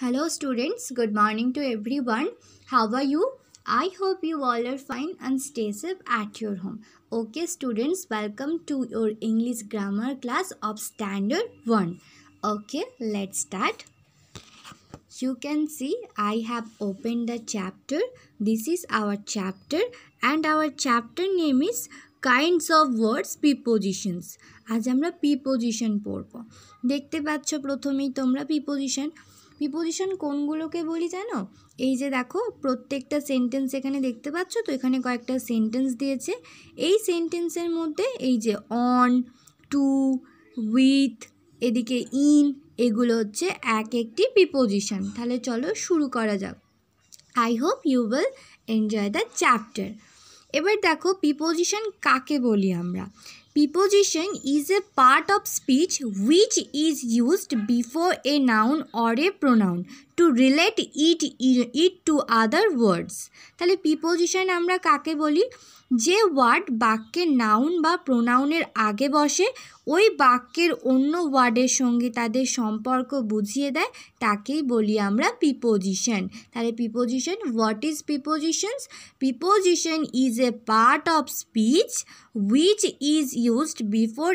Hello students, good morning to everyone. How are you? I hope you all are fine and stay safe at your home. Okay students, welcome to your English grammar class of standard 1. Okay, let's start. You can see I have opened the chapter. This is our chapter and our chapter name is Kinds of Words Prepositions. আজ আমরা preposition পড়ব দেখতে পাচ্ছ প্রথমেই তোমরা preposition preposition কোনগুলোকে বলি জানো এই যে দেখো প্রত্যেকটা সেন্টেন্স এখানে দেখতে পাচ্ছ তো এখানে কয়েকটা সেন্টেন্স দিয়েছে এই সেন্টেন্সের মধ্যে এই যে অন টু উইথ এদিকে ইন এগুলো হচ্ছে এক একটি প্রিপোজিশন তাহলে চলো শুরু করা যাক I hope you will enjoy the chapter এবার দেখো প্রিপোজিশন কাকে বলি আমরা Preposition is a part of speech which is used before a noun or a pronoun to relate it, it to other words তাহলে প্রিপোজিশন আমরা কাকে বলি যে ওয়ার্ড বাক্যে নাউন বা প্রোনাউনের আগে বসে ওই বাক্যের অন্য ওয়ার্ডের সঙ্গে তাদের সম্পর্ক বুঝিয়ে দেয় তাকেই বলি আমরা প্রিপোজিশন তাহলে preposition what is prepositions preposition is a part of speech which is used before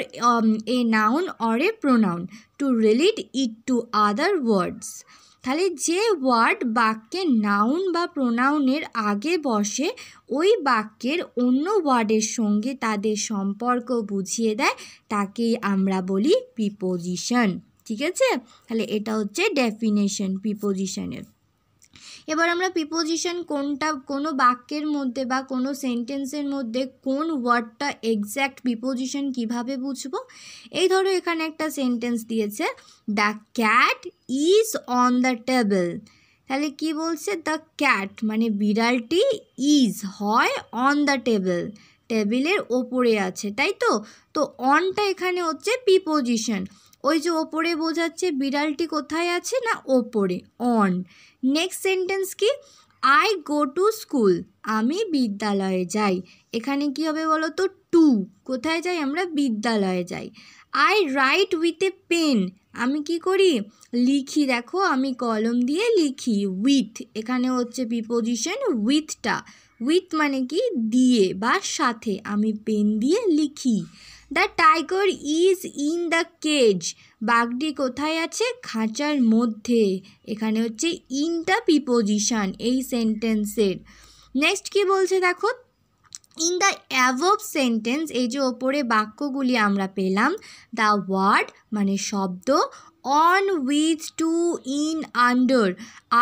a noun or a pronoun to relate it to other words তাহলে যে ওয়ার্ড বাক্যে নাউন বা প্রোনাউনের আগে বসে ওই বাক্যের অন্য ওয়ার্ডের সঙ্গে তাদের সম্পর্ক বুঝিয়ে দেয় তাকেই আমরা বলি প্রিপোজিশন ঠিক আছে তাহলে এটা হচ্ছে ডেফিনেশন প্রিপোজিশনের এবার আমরা প্রিপোজিশন কোনটা কোনো বাক্যের মধ্যে বা কোনো সেন্টেন্সের মধ্যে কোন ওয়ার্ডটা এক্স্যাক্ট প্রিপোজিশন কিভাবে বুঝবো এই ধরো এখানে একটা সেন্টেন্স দিয়েছে the cat is on the table তাহলে কি বলছে দ্য ক্যাট মানে বিড়ালটি ইজ হয় অন দ্য টেবল টেবিলের ওপরে আছে তাই তো তো অনটা এখানে হচ্ছে প্রিপোজিশন ওই যে ওপরে বোঝাচ্ছে বিড়ালটি কোথায় আছে না ওপরে অন নেক্সট সেন্টেন্স কি আই গো টু স্কুল আমি বিদ্যালয়ে যাই এখানে কি হবে বলো তো টু কোথায় যাই আমরা বিদ্যালয়ে যাই I write with a pen আমি কি করি লিখি দেখো আমি কলম দিয়ে লিখি উইথ এখানে হচ্ছে প্রিপোজিশন উইথটা উইথ মানে কি দিয়ে বা সাথে আমি পেন দিয়ে লিখি the tiger is in the cage বাঘটি কোথায় আছে খাঁচার মধ্যে এখানে হচ্ছে ইন দ্য পিপোজিশান এই সেন্টেন্সের নেক্সট কি বলছে দেখো ইন দ্য অ্যাভব সেন্টেন্স এই যে ওপরে বাক্যগুলি আমরা পেলাম দ্য ওয়ার্ড মানে শব্দ on with to in under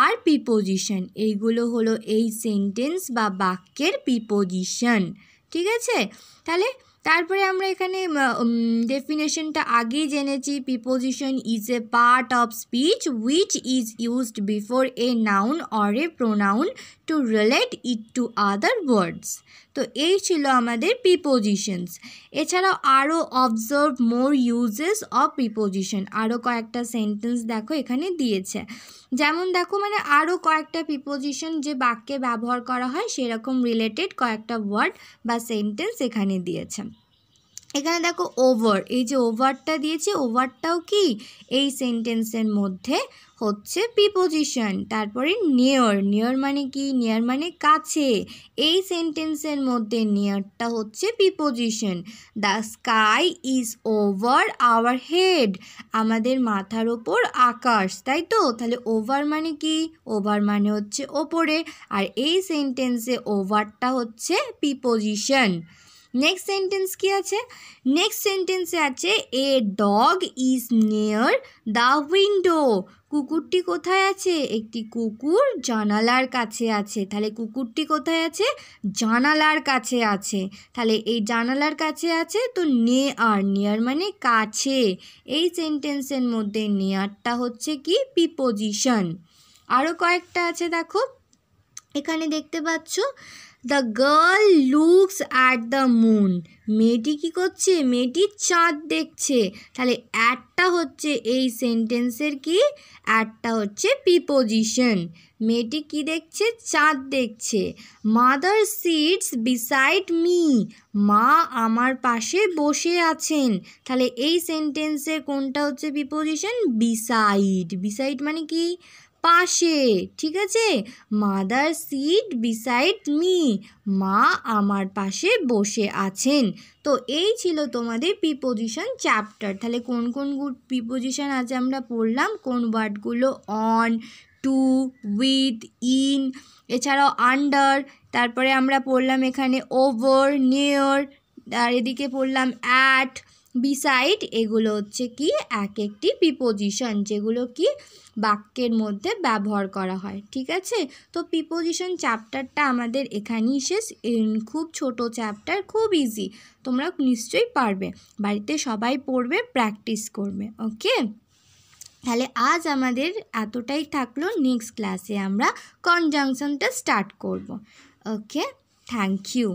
আর পিপোজিশান এইগুলো হলো এই সেন্টেন্স বা বাক্যের পিপোজিশান ঠিক আছে তাহলে তারপরে আমরা এখানে ডেফিনেশনটা আগেই জেনেছি preposition is a part of speech which is used before a noun or a pronoun to relate it to other words তো এই ছিল আমাদের প্রিপোজিশনস এছাড়াও আরও observe more uses of preposition আরও কয়েকটা সেন্টেন্স দেখো এখানে দিয়েছে যেমন দেখো মানে আরও কয়েকটা প্রিপোজিশন যে বাক্যে ব্যবহার করা হয় সেরকম রিলেটেড কয়েকটা ওয়ার্ড বা সেন্টেন্স এখানে দিয়েছে এখানে দেখো ওভার এই যে ওভারটা দিয়েছে ওভারটাও কি এই সেন্টেন্সের মধ্যে হচ্ছে প্রিপোজিশন তারপরে নিয়র নিয়র মানে কি নিয়ার মানে কাছে এই সেন্টেন্সের মধ্যে নিয়ারটা হচ্ছে preposition the sky is over our head আমাদের মাথার ওপর আকাশ তাই তো তাহলে ওভার মানে কি ওভার মানে হচ্ছে ওপরে আর এই সেন্টেন্সে ওভারটা হচ্ছে প্রিপোজিশন নেক্সট সেন্টেন্স কি আছে নেক্সট সেন্টেন্সে আছে a dog is near the window কুকুরটি কোথায় আছে একটি কুকুর জানালার কাছে আছে তাহলে কুকুরটি কোথায় আছে জানালার কাছে আছে তাহলে এই জানালার কাছে আছে তো নেয়ার নেয়ার নিয়ার মানে কাছে এই সেন্টেন্সের মধ্যে নেয়ারটা হচ্ছে কি পিপোজিশন আরও কয়েকটা আছে দেখো এখানে দেখতে পাচ্ছ the girl looks at the moon মেয়েটি কী করছে মেয়েটি চাঁদ দেখছে তাহলে অ্যাটটা হচ্ছে এই সেন্টেন্সের কি অ্যাটটা হচ্ছে প্রিপোজিশন মেয়েটি কি দেখছে চাঁদ দেখছে মাদার সিটস বিসাইড মি মা আমার পাশে বসে আছেন তাহলে এই সেন্টেন্সের কোনটা হচ্ছে প্রিপোজিশন বিসাইড বিসাইড মানে কি পাশে ঠিক আছে মাদার সিট বিসাইড মি মা আমার পাশে বসে আছেন তো এই ছিল তোমাদের প্রিপোজিশন চ্যাপ্টার তাহলে কোন কোন প্রিপোজিশন আছে আমরা পড়লাম কোন ওয়ার্ডগুলো অন টু উইথ ইন এছাড়াও আন্ডার তারপরে আমরা পড়লাম এখানে ওভার নিয়র আর এদিকে পড়লাম অ্যাট বিসাইড এগুলো হচ্ছে কি এক একটি প্রিপোজিশন যেগুলো কি বাক্যের মধ্যে ব্যবহার করা হয় ঠিক আছে তো প্রিপোজিশন চ্যাপ্টারটা আমাদের এখানেই শেষ খুব ছোট চ্যাপ্টার খুব ইজি তোমরা নিশ্চয়ই পারবে বাড়িতে সবাই পড়বে প্র্যাকটিস করবে ওকে তাহলে আজ আমাদের এতটাই থাকলো নেক্সট ক্লাসে আমরা কনজাংশনটা স্টার্ট করব ওকে থ্যাংক ইউ